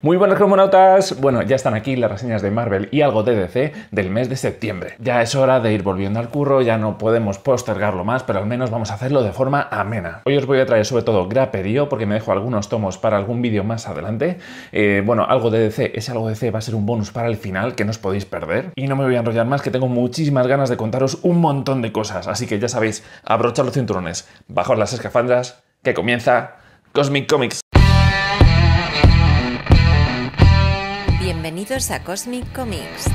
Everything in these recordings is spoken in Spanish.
Muy buenas cromonautas, bueno, ya están aquí las reseñas de Marvel y algo de DC del mes de septiembre. Ya es hora de ir volviendo al curro, ya no podemos postergarlo más, pero al menos vamos a hacerlo de forma amena. Hoy os voy a traer sobre todo graperío, porque me dejo algunos tomos para algún vídeo más adelante. Eh, bueno, algo de DC, ese algo de DC va a ser un bonus para el final que no os podéis perder. Y no me voy a enrollar más, que tengo muchísimas ganas de contaros un montón de cosas, así que ya sabéis, abrochad los cinturones, bajo las escafandras, que comienza Cosmic Comics. Bienvenidos a Cosmic Comics.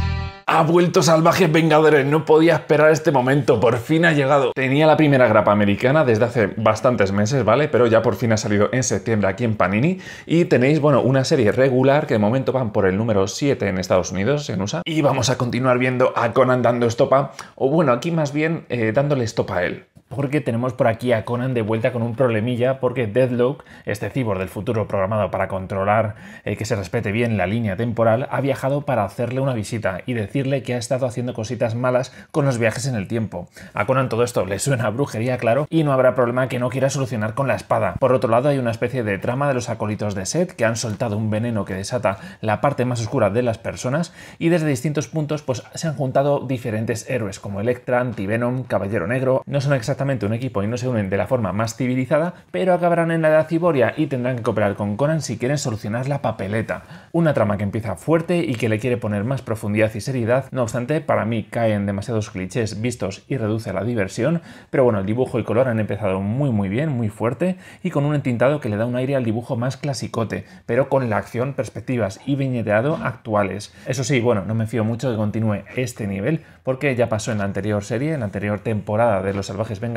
Ha vuelto Salvajes Vengadores, no podía esperar este momento, por fin ha llegado. Tenía la primera grapa americana desde hace bastantes meses, ¿vale? Pero ya por fin ha salido en septiembre aquí en Panini y tenéis, bueno, una serie regular que de momento van por el número 7 en Estados Unidos, en USA. Y vamos a continuar viendo a Conan dando estopa, o bueno, aquí más bien eh, dándole estopa a él porque tenemos por aquí a Conan de vuelta con un problemilla, porque Deadlock, este cibor del futuro programado para controlar eh, que se respete bien la línea temporal, ha viajado para hacerle una visita y decirle que ha estado haciendo cositas malas con los viajes en el tiempo. A Conan todo esto le suena a brujería, claro, y no habrá problema que no quiera solucionar con la espada. Por otro lado, hay una especie de trama de los acólitos de seth que han soltado un veneno que desata la parte más oscura de las personas y desde distintos puntos pues, se han juntado diferentes héroes como Electra, Antivenom, Caballero Negro. No son exactamente un equipo y no se unen de la forma más civilizada, pero acabarán en la edad ciboria y tendrán que cooperar con Conan si quieren solucionar la papeleta. Una trama que empieza fuerte y que le quiere poner más profundidad y seriedad, no obstante, para mí caen demasiados clichés vistos y reduce la diversión, pero bueno, el dibujo y color han empezado muy muy bien, muy fuerte, y con un entintado que le da un aire al dibujo más clasicote, pero con la acción, perspectivas y viñeteado actuales. Eso sí, bueno, no me fío mucho que continúe este nivel, porque ya pasó en la anterior serie, en la anterior temporada de Los Salvajes Vengadores,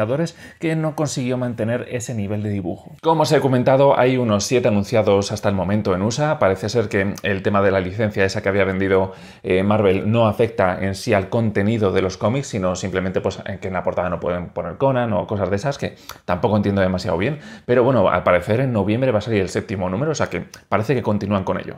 que no consiguió mantener ese nivel de dibujo. Como os he comentado, hay unos 7 anunciados hasta el momento en USA. Parece ser que el tema de la licencia esa que había vendido eh, Marvel no afecta en sí al contenido de los cómics, sino simplemente pues, que en la portada no pueden poner Conan o cosas de esas que tampoco entiendo demasiado bien. Pero bueno, al parecer en noviembre va a salir el séptimo número, o sea que parece que continúan con ello.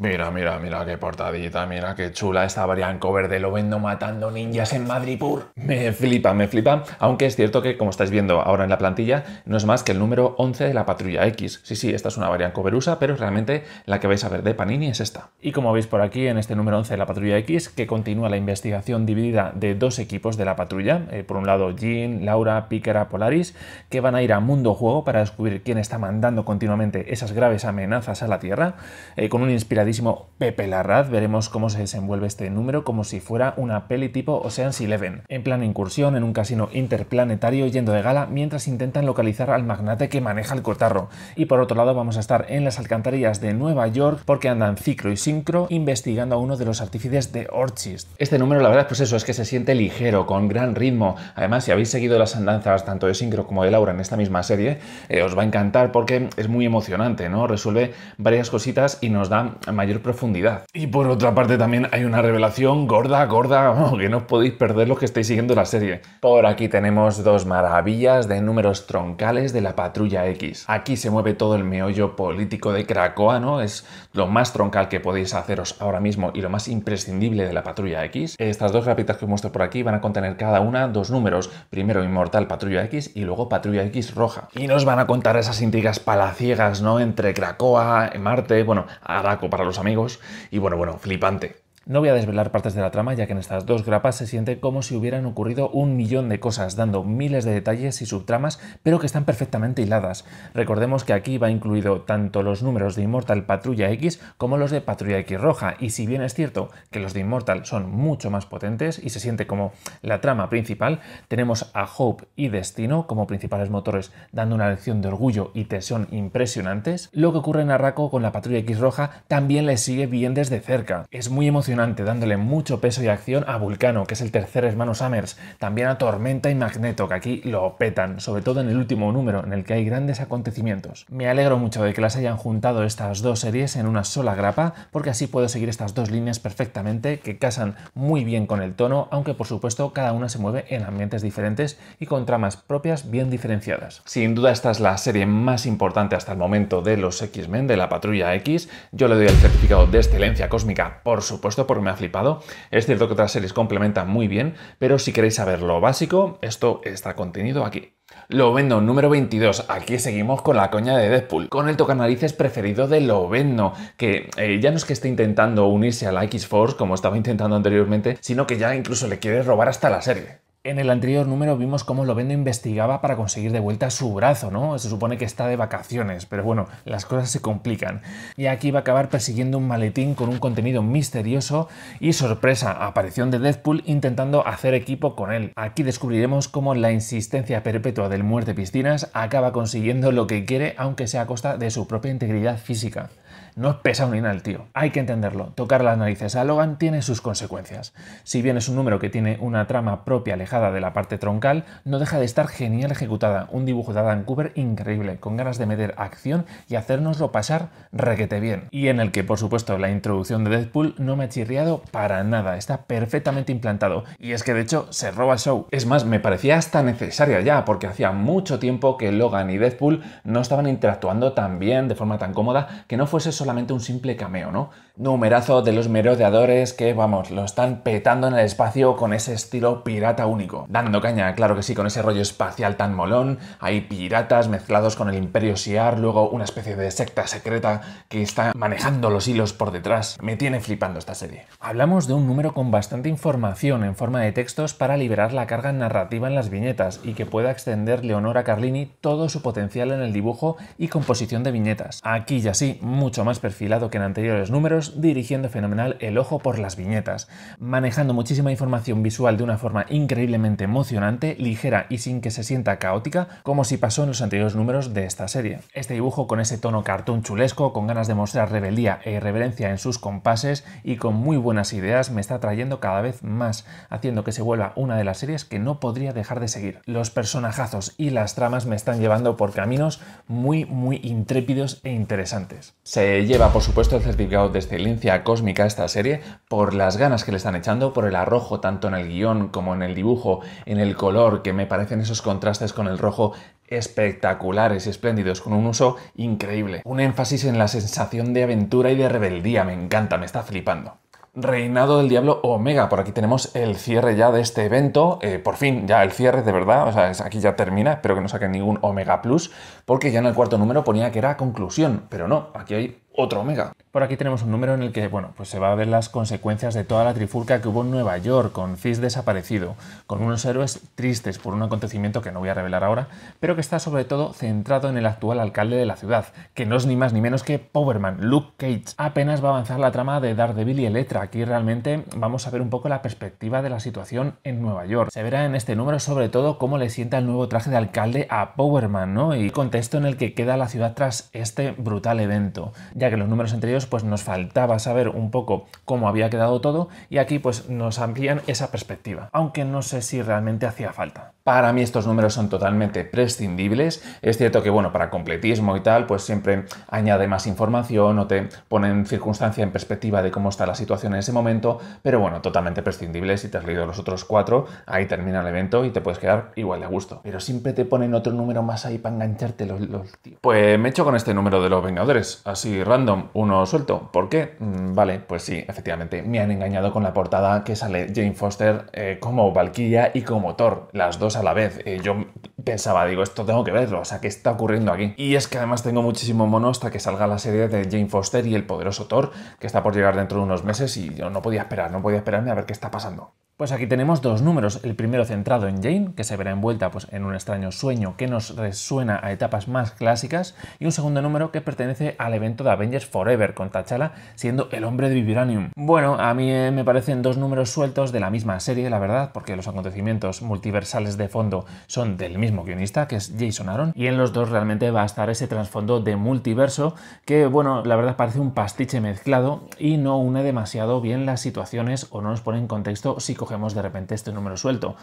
Mira, mira, mira qué portadita, mira qué chula esta variante cover de Lo vendo matando ninjas en Madripur. Me flipa, me flipa, aunque es cierto que como estáis viendo ahora en la plantilla, no es más que el número 11 de la patrulla X. Sí, sí, esta es una variante cover pero realmente la que vais a ver de Panini es esta. Y como veis por aquí en este número 11 de la patrulla X, que continúa la investigación dividida de dos equipos de la patrulla, eh, por un lado Jean, Laura, Pícara, Polaris, que van a ir a Mundo Juego para descubrir quién está mandando continuamente esas graves amenazas a la Tierra, eh, con un inspirador Pepe Larraz. Veremos cómo se desenvuelve este número como si fuera una peli tipo Ocean's Eleven, en plan incursión en un casino interplanetario yendo de gala mientras intentan localizar al magnate que maneja el cortarro Y por otro lado vamos a estar en las alcantarillas de Nueva York porque andan ciclo y sincro investigando a uno de los artífices de Orchis. Este número la verdad pues eso es que se siente ligero, con gran ritmo. Además si habéis seguido las andanzas tanto de Sincro como de Laura en esta misma serie, eh, os va a encantar porque es muy emocionante, ¿no? Resuelve varias cositas y nos da mayor profundidad. Y por otra parte también hay una revelación gorda, gorda, que no os podéis perder los que estáis siguiendo la serie. Por aquí tenemos dos maravillas de números troncales de la patrulla X. Aquí se mueve todo el meollo político de cracoa ¿no? Es lo más troncal que podéis haceros ahora mismo y lo más imprescindible de la patrulla X. Estas dos grapitas que os muestro por aquí van a contener cada una dos números. Primero Inmortal Patrulla X y luego Patrulla X Roja. Y nos van a contar esas intrigas palaciegas, ¿no? Entre Krakoa, Marte, bueno, Araco para a los amigos. Y bueno, bueno, flipante. No voy a desvelar partes de la trama, ya que en estas dos grapas se siente como si hubieran ocurrido un millón de cosas, dando miles de detalles y subtramas, pero que están perfectamente hiladas. Recordemos que aquí va incluido tanto los números de Immortal Patrulla X como los de Patrulla X Roja, y si bien es cierto que los de Immortal son mucho más potentes y se siente como la trama principal, tenemos a Hope y Destino como principales motores dando una lección de orgullo y tensión impresionantes. Lo que ocurre en Arraco con la Patrulla X Roja también le sigue bien desde cerca. Es muy dándole mucho peso y acción a Vulcano, que es el tercer hermano Summers, también a Tormenta y Magneto, que aquí lo petan, sobre todo en el último número, en el que hay grandes acontecimientos. Me alegro mucho de que las hayan juntado estas dos series en una sola grapa, porque así puedo seguir estas dos líneas perfectamente, que casan muy bien con el tono, aunque por supuesto cada una se mueve en ambientes diferentes y con tramas propias bien diferenciadas. Sin duda esta es la serie más importante hasta el momento de los X-Men, de la Patrulla X. Yo le doy el certificado de excelencia cósmica, por supuesto, porque me ha flipado. Es cierto que otras series complementan muy bien, pero si queréis saber lo básico, esto está contenido aquí. Lobendo número 22. Aquí seguimos con la coña de Deadpool, con el tocanarices preferido de Lobendo, que eh, ya no es que esté intentando unirse a la X-Force como estaba intentando anteriormente, sino que ya incluso le quiere robar hasta la serie. En el anterior número vimos cómo Lovendo investigaba para conseguir de vuelta su brazo, ¿no? Se supone que está de vacaciones, pero bueno, las cosas se complican. Y aquí va a acabar persiguiendo un maletín con un contenido misterioso y sorpresa, aparición de Deadpool intentando hacer equipo con él. Aquí descubriremos cómo la insistencia perpetua del muerte piscinas acaba consiguiendo lo que quiere, aunque sea a costa de su propia integridad física. No es pesa un inal, tío. Hay que entenderlo. Tocar las narices a Logan tiene sus consecuencias. Si bien es un número que tiene una trama propia alejada de la parte troncal, no deja de estar genial ejecutada. Un dibujo de Adam Cooper increíble, con ganas de meter acción y hacérnoslo pasar requete bien. Y en el que, por supuesto, la introducción de Deadpool no me ha chirriado para nada. Está perfectamente implantado. Y es que, de hecho, se roba el show. Es más, me parecía hasta necesaria ya, porque hacía mucho tiempo que Logan y Deadpool no estaban interactuando tan bien, de forma tan cómoda, que no fue pues es solamente un simple cameo, ¿no? Numerazo de los merodeadores que, vamos, lo están petando en el espacio con ese estilo pirata único. Dando caña, claro que sí, con ese rollo espacial tan molón, hay piratas mezclados con el Imperio Siar, luego una especie de secta secreta que está manejando los hilos por detrás. Me tiene flipando esta serie. Hablamos de un número con bastante información en forma de textos para liberar la carga narrativa en las viñetas y que pueda extender Leonora Carlini todo su potencial en el dibujo y composición de viñetas. Aquí ya sí, mucho mucho más perfilado que en anteriores números, dirigiendo fenomenal el ojo por las viñetas, manejando muchísima información visual de una forma increíblemente emocionante, ligera y sin que se sienta caótica, como si pasó en los anteriores números de esta serie. Este dibujo con ese tono cartón chulesco, con ganas de mostrar rebeldía e irreverencia en sus compases y con muy buenas ideas me está trayendo cada vez más, haciendo que se vuelva una de las series que no podría dejar de seguir. Los personajazos y las tramas me están llevando por caminos muy muy intrépidos e interesantes. Se se lleva, por supuesto, el certificado de excelencia cósmica esta serie por las ganas que le están echando, por el arrojo tanto en el guión como en el dibujo, en el color, que me parecen esos contrastes con el rojo espectaculares y espléndidos, con un uso increíble. Un énfasis en la sensación de aventura y de rebeldía, me encanta, me está flipando. Reinado del Diablo Omega. Por aquí tenemos el cierre ya de este evento. Eh, por fin, ya el cierre de verdad. O sea, aquí ya termina. Espero que no saquen ningún Omega Plus. Porque ya en el cuarto número ponía que era conclusión. Pero no, aquí hay otro omega. Por aquí tenemos un número en el que bueno, pues se va a ver las consecuencias de toda la trifulca que hubo en Nueva York, con Fizz desaparecido, con unos héroes tristes por un acontecimiento que no voy a revelar ahora, pero que está sobre todo centrado en el actual alcalde de la ciudad, que no es ni más ni menos que Powerman, Luke Cage. Apenas va a avanzar la trama de Daredevil y letra. aquí realmente vamos a ver un poco la perspectiva de la situación en Nueva York. Se verá en este número sobre todo cómo le sienta el nuevo traje de alcalde a Powerman, ¿no? Y contexto en el que queda la ciudad tras este brutal evento ya que los números anteriores pues, nos faltaba saber un poco cómo había quedado todo y aquí pues, nos amplían esa perspectiva, aunque no sé si realmente hacía falta. Para mí estos números son totalmente prescindibles. Es cierto que, bueno, para completismo y tal, pues siempre añade más información o te ponen circunstancia en perspectiva de cómo está la situación en ese momento, pero bueno, totalmente prescindibles Si te has leído los otros cuatro, ahí termina el evento y te puedes quedar igual de gusto. Pero siempre te ponen otro número más ahí para engancharte los, los Pues me echo con este número de los Vengadores, así random, uno suelto. ¿Por qué? Mm, vale, pues sí, efectivamente, me han engañado con la portada que sale Jane Foster eh, como Valkyria y como Thor, las dos a la vez. yo pensaba, digo, esto tengo que verlo, o sea, ¿qué está ocurriendo aquí? Y es que además tengo muchísimo mono hasta que salga la serie de Jane Foster y el poderoso Thor, que está por llegar dentro de unos meses y yo no podía esperar, no podía esperarme a ver qué está pasando. Pues aquí tenemos dos números, el primero centrado en Jane, que se verá envuelta pues, en un extraño sueño que nos resuena a etapas más clásicas, y un segundo número que pertenece al evento de Avengers Forever, con T'Challa siendo el hombre de Vibranium. Bueno, a mí eh, me parecen dos números sueltos de la misma serie, la verdad, porque los acontecimientos multiversales de fondo son del mismo guionista, que es Jason Aaron, y en los dos realmente va a estar ese trasfondo de multiverso que, bueno, la verdad parece un pastiche mezclado y no une demasiado bien las situaciones o no nos pone en contexto psicológico de repente este número suelto.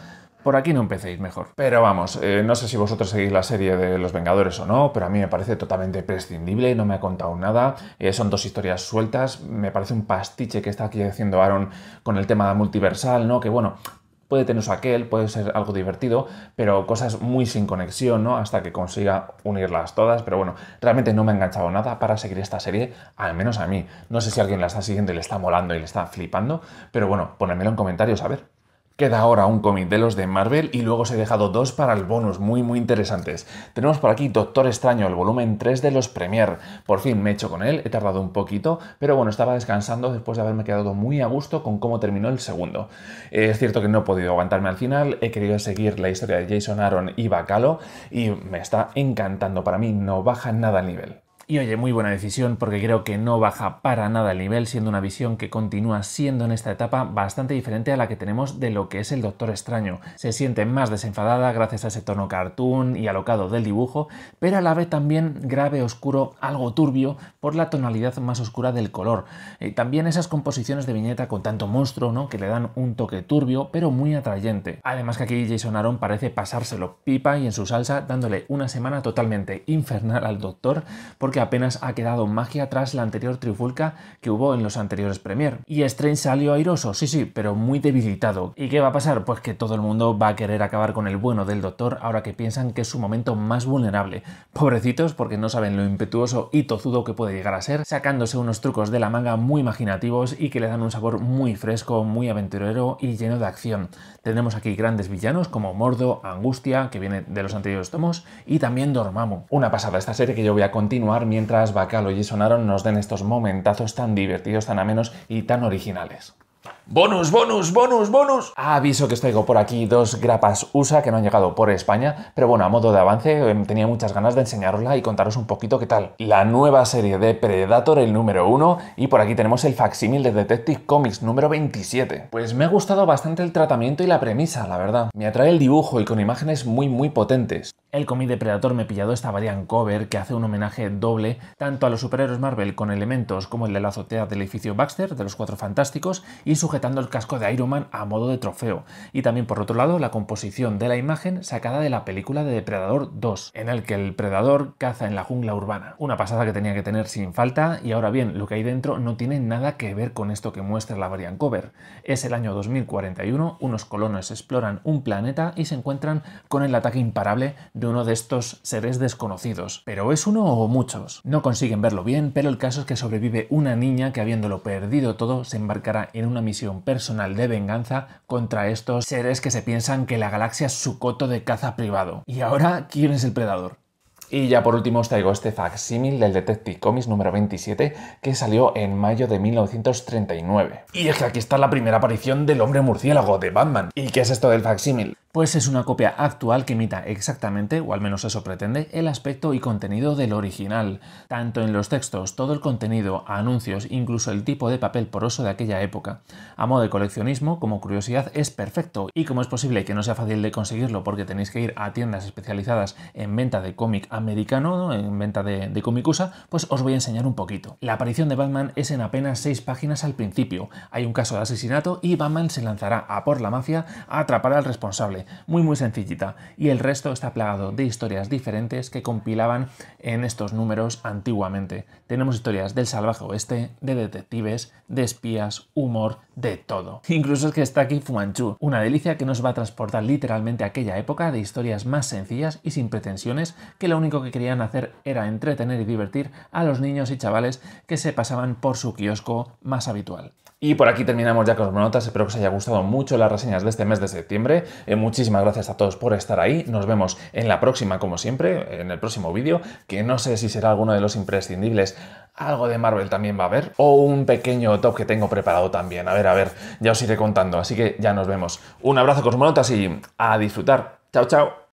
Por aquí no empecéis mejor. Pero vamos, eh, no sé si vosotros seguís la serie de Los Vengadores o no, pero a mí me parece totalmente prescindible, no me ha contado nada, eh, son dos historias sueltas, me parece un pastiche que está aquí haciendo Aaron con el tema multiversal, ¿no? Que bueno, puede tener su aquel, puede ser algo divertido, pero cosas muy sin conexión, ¿no? Hasta que consiga unirlas todas, pero bueno, realmente no me ha enganchado nada para seguir esta serie, al menos a mí. No sé si alguien la está siguiendo y le está molando y le está flipando, pero bueno, ponedmelo en comentarios a ver. Queda ahora un cómic de los de Marvel y luego os he dejado dos para el bonus muy muy interesantes. Tenemos por aquí Doctor Extraño, el volumen 3 de los Premier. Por fin me he hecho con él, he tardado un poquito, pero bueno, estaba descansando después de haberme quedado muy a gusto con cómo terminó el segundo. Eh, es cierto que no he podido aguantarme al final, he querido seguir la historia de Jason Aaron y Bacalo y me está encantando, para mí no baja nada el nivel. Y oye, muy buena decisión porque creo que no baja para nada el nivel, siendo una visión que continúa siendo en esta etapa bastante diferente a la que tenemos de lo que es el Doctor Extraño. Se siente más desenfadada gracias a ese tono cartoon y alocado del dibujo, pero a la vez también grave, oscuro, algo turbio por la tonalidad más oscura del color. y eh, también esas composiciones de viñeta con tanto monstruo, ¿no? Que le dan un toque turbio, pero muy atrayente. Además que aquí Jason Aaron parece pasárselo pipa y en su salsa, dándole una semana totalmente infernal al Doctor, porque apenas ha quedado magia tras la anterior trifulca que hubo en los anteriores Premier. Y Strange salió airoso, sí sí, pero muy debilitado. ¿Y qué va a pasar? Pues que todo el mundo va a querer acabar con el bueno del Doctor ahora que piensan que es su momento más vulnerable. Pobrecitos porque no saben lo impetuoso y tozudo que puede llegar a ser, sacándose unos trucos de la manga muy imaginativos y que le dan un sabor muy fresco, muy aventurero y lleno de acción. Tenemos aquí grandes villanos como Mordo, Angustia, que viene de los anteriores tomos, y también Dormammu. Una pasada esta serie que yo voy a continuar mientras Bacalo y Sonaron nos den estos momentazos tan divertidos, tan amenos y tan originales. Bonus, bonus, bonus, bonus. Aviso que os traigo por aquí dos grapas USA que no han llegado por España, pero bueno, a modo de avance eh, tenía muchas ganas de enseñarosla y contaros un poquito qué tal. La nueva serie de Predator, el número 1, y por aquí tenemos el facsímil de Detective Comics número 27. Pues me ha gustado bastante el tratamiento y la premisa, la verdad. Me atrae el dibujo y con imágenes muy muy potentes. El cómic de Predator me he pillado esta variant cover que hace un homenaje doble tanto a los superhéroes Marvel con elementos como el de la azotea del edificio Baxter de los Cuatro Fantásticos y su el casco de Iron Man a modo de trofeo, y también por otro lado la composición de la imagen sacada de la película de Depredador 2, en el que el predador caza en la jungla urbana. Una pasada que tenía que tener sin falta, y ahora bien, lo que hay dentro no tiene nada que ver con esto que muestra la variant cover. Es el año 2041, unos colonos exploran un planeta y se encuentran con el ataque imparable de uno de estos seres desconocidos. Pero es uno o muchos. No consiguen verlo bien, pero el caso es que sobrevive una niña que habiéndolo perdido todo se embarcará en una misión personal de venganza contra estos seres que se piensan que la galaxia es su coto de caza privado. ¿Y ahora quién es el predador? Y ya por último os traigo este facsímil del Detective Comics número 27 que salió en mayo de 1939. Y es que aquí está la primera aparición del hombre murciélago de Batman. ¿Y qué es esto del facsímil? Pues es una copia actual que imita exactamente, o al menos eso pretende, el aspecto y contenido del original, tanto en los textos, todo el contenido, anuncios, incluso el tipo de papel poroso de aquella época. A modo de coleccionismo, como curiosidad, es perfecto, y como es posible que no sea fácil de conseguirlo porque tenéis que ir a tiendas especializadas en venta de cómic americano, en venta de, de Comicusa, pues os voy a enseñar un poquito. La aparición de Batman es en apenas seis páginas al principio. Hay un caso de asesinato y Batman se lanzará a por la mafia a atrapar al responsable. Muy muy sencillita. Y el resto está plagado de historias diferentes que compilaban en estos números antiguamente. Tenemos historias del salvaje oeste, de detectives, de espías, humor, de todo. Incluso es que está aquí Manchu, una delicia que nos va a transportar literalmente a aquella época de historias más sencillas y sin pretensiones que la única que querían hacer era entretener y divertir a los niños y chavales que se pasaban por su kiosco más habitual. Y por aquí terminamos ya con monotas espero que os haya gustado mucho las reseñas de este mes de septiembre. Eh, muchísimas gracias a todos por estar ahí, nos vemos en la próxima como siempre, en el próximo vídeo, que no sé si será alguno de los imprescindibles, algo de Marvel también va a haber, o un pequeño top que tengo preparado también, a ver, a ver, ya os iré contando, así que ya nos vemos. Un abrazo con monotas y a disfrutar. Chao, chao.